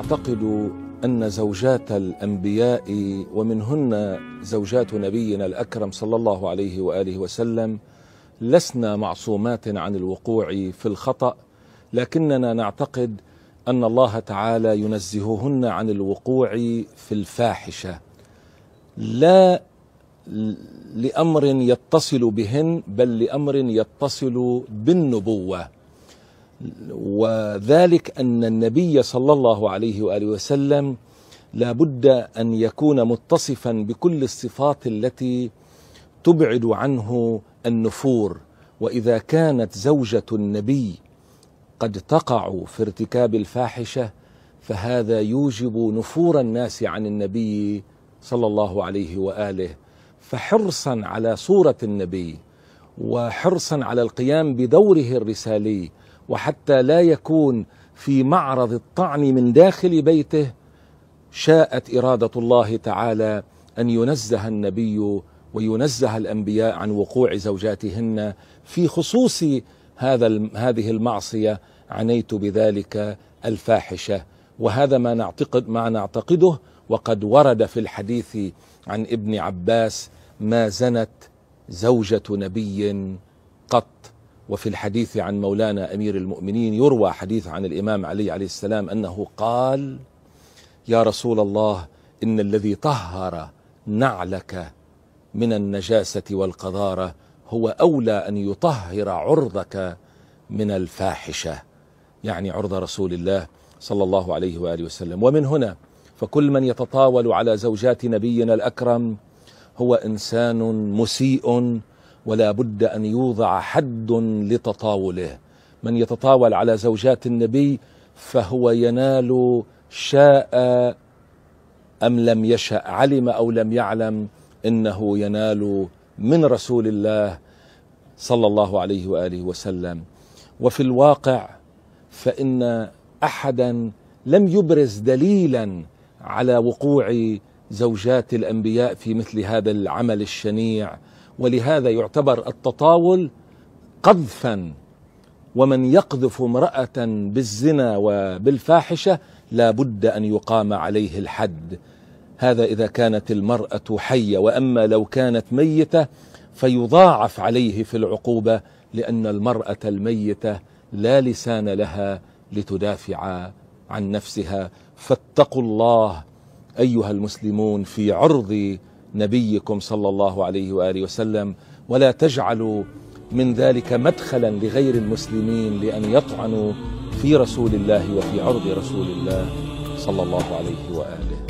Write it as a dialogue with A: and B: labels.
A: يعتقد أن زوجات الأنبياء ومنهن زوجات نبينا الأكرم صلى الله عليه وآله وسلم لسنا معصومات عن الوقوع في الخطأ لكننا نعتقد أن الله تعالى ينزههن عن الوقوع في الفاحشة لا لأمر يتصل بهن بل لأمر يتصل بالنبوة وذلك أن النبي صلى الله عليه وآله وسلم لا بد أن يكون متصفا بكل الصفات التي تبعد عنه النفور وإذا كانت زوجة النبي قد تقع في ارتكاب الفاحشة فهذا يوجب نفور الناس عن النبي صلى الله عليه وآله فحرصا على صورة النبي وحرصا على القيام بدوره الرسالي وحتى لا يكون في معرض الطعن من داخل بيته شاءت اراده الله تعالى ان ينزه النبي وينزه الانبياء عن وقوع زوجاتهن في خصوص هذا هذه المعصيه عنيت بذلك الفاحشه وهذا ما نعتقد ما نعتقده وقد ورد في الحديث عن ابن عباس ما زنت زوجه نبي قط وفي الحديث عن مولانا امير المؤمنين يروى حديث عن الامام علي عليه السلام انه قال يا رسول الله ان الذي طهر نعلك من النجاسه والقذاره هو اولى ان يطهر عرضك من الفاحشه يعني عرض رسول الله صلى الله عليه واله وسلم ومن هنا فكل من يتطاول على زوجات نبينا الاكرم هو انسان مسيء ولا بد أن يوضع حد لتطاوله من يتطاول على زوجات النبي فهو ينال شاء أم لم يشأ علم أو لم يعلم إنه ينال من رسول الله صلى الله عليه وآله وسلم وفي الواقع فإن أحدا لم يبرز دليلا على وقوع زوجات الأنبياء في مثل هذا العمل الشنيع ولهذا يعتبر التطاول قذفا ومن يقذف امرأة بالزنا وبالفاحشة لا بد أن يقام عليه الحد هذا إذا كانت المرأة حية وأما لو كانت ميتة فيضاعف عليه في العقوبة لأن المرأة الميتة لا لسان لها لتدافع عن نفسها فاتقوا الله أيها المسلمون في عرض نبيكم صلى الله عليه واله وسلم ولا تجعلوا من ذلك مدخلا لغير المسلمين لان يطعنوا في رسول الله وفي عرض رسول الله صلى الله عليه واله